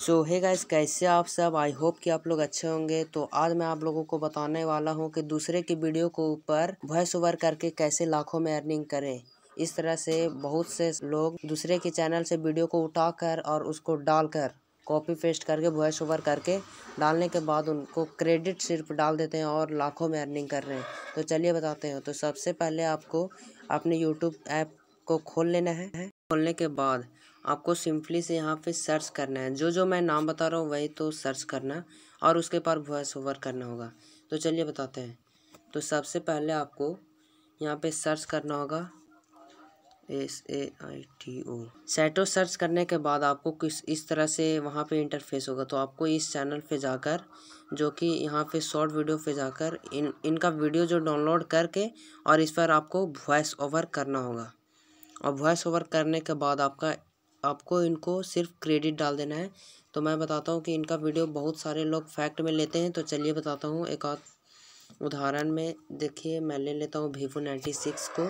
सो है गाइस कैसे आप सब आई होप कि आप लोग अच्छे होंगे तो आज मैं आप लोगों को बताने वाला हूँ कि दूसरे की वीडियो को ऊपर वॉइस ओवर करके कैसे लाखों में अर्निंग करें इस तरह से बहुत से लोग दूसरे के चैनल से वीडियो को उठाकर और उसको डालकर कॉपी पेस्ट करके वॉइस ओवर करके डालने के बाद उनको क्रेडिट सिर्फ डाल देते हैं और लाखों में अर्निंग कर रहे हैं तो चलिए बताते हैं तो सबसे पहले आपको अपने यूट्यूब ऐप को खोल लेना है खोलने के बाद आपको सिंपली से यहाँ पे सर्च करना है जो जो मैं नाम बता रहा हूँ वही तो सर्च करना और उसके पास वॉइस ओवर करना होगा तो चलिए बताते हैं तो सबसे पहले आपको यहाँ पे सर्च करना होगा S A I T O सैटो सर्च करने के बाद आपको किस इस तरह से वहाँ पे इंटरफेस होगा तो आपको इस चैनल पे जाकर जो कि यहाँ पे शॉर्ट वीडियो पे जाकर इन इनका वीडियो जो डाउनलोड करके और इस पर आपको वॉइस ओवर करना होगा अब वॉइस ओवर करने के बाद आपका आपको इनको सिर्फ क्रेडिट डाल देना है तो मैं बताता हूँ कि इनका वीडियो बहुत सारे लोग फैक्ट में लेते हैं तो चलिए बताता हूँ एक आध उदाहरण में देखिए मैं ले लेता हूँ वीवो नाइन्टी सिक्स को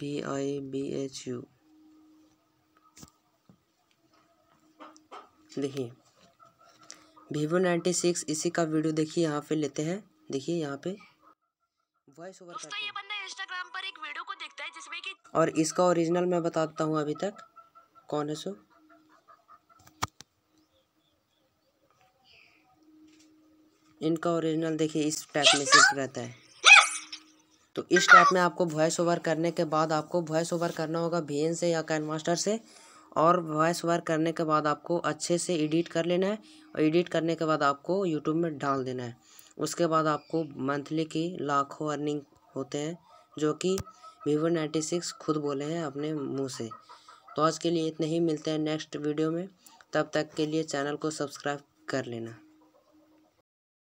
V I B H U देखिए वीवो नाइन्टी सिक्स इसी का वीडियो देखिए यहाँ पे लेते हैं देखिए यहाँ पे वॉइस ओवर दोस्तों ये बंदा इंस्टाग्राम पर एक वीडियो को देखता है जिसमें कि और इसका ओरिजिनल मैं बताता हूँ अभी तक कौन है सो इनका ओरिजिनल देखिए इस टाइप में सिर्फ रहता है तो इस टाइप में आपको वॉइस ओवर करने के बाद आपको वॉइस ओवर करना होगा भेन से या कैन मास्टर से और वॉइस ओवर करने के बाद आपको अच्छे से एडिट कर लेना है और एडिट करने के बाद आपको यूट्यूब में डाल देना है उसके बाद आपको मंथली की लाखों अर्निंग होते हैं जो कि वीवो नाइन्टी सिक्स खुद बोले हैं अपने मुंह से तो आज के लिए इतने ही मिलते हैं नेक्स्ट वीडियो में तब तक के लिए चैनल को सब्सक्राइब कर लेना